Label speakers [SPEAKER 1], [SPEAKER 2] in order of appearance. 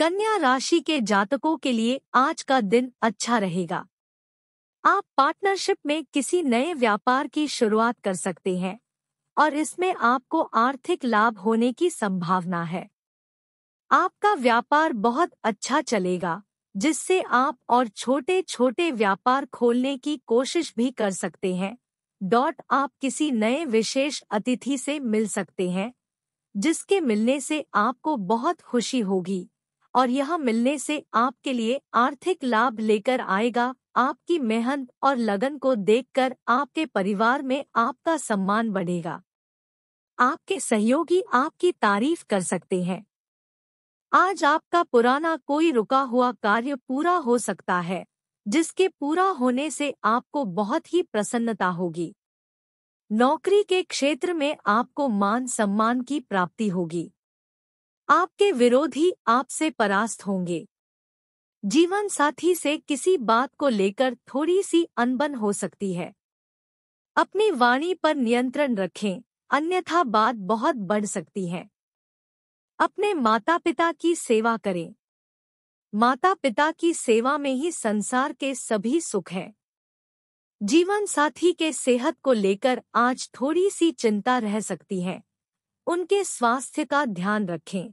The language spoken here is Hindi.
[SPEAKER 1] कन्या राशि के जातकों के लिए आज का दिन अच्छा रहेगा आप पार्टनरशिप में किसी नए व्यापार की शुरुआत कर सकते हैं और इसमें आपको आर्थिक लाभ होने की संभावना है आपका व्यापार बहुत अच्छा चलेगा जिससे आप और छोटे छोटे व्यापार खोलने की कोशिश भी कर सकते हैं डॉट आप किसी नए विशेष अतिथि से मिल सकते हैं जिसके मिलने से आपको बहुत खुशी होगी और यह मिलने से आपके लिए आर्थिक लाभ लेकर आएगा आपकी मेहनत और लगन को देखकर आपके परिवार में आपका सम्मान बढ़ेगा आपके सहयोगी आपकी तारीफ कर सकते हैं आज आपका पुराना कोई रुका हुआ कार्य पूरा हो सकता है जिसके पूरा होने से आपको बहुत ही प्रसन्नता होगी नौकरी के क्षेत्र में आपको मान सम्मान की प्राप्ति होगी आपके विरोधी आपसे परास्त होंगे जीवन साथी से किसी बात को लेकर थोड़ी सी अनबन हो सकती है अपनी वाणी पर नियंत्रण रखें अन्यथा बात बहुत बढ़ सकती है अपने माता पिता की सेवा करें माता पिता की सेवा में ही संसार के सभी सुख हैं जीवन साथी के सेहत को लेकर आज थोड़ी सी चिंता रह सकती है उनके स्वास्थ्य का ध्यान रखें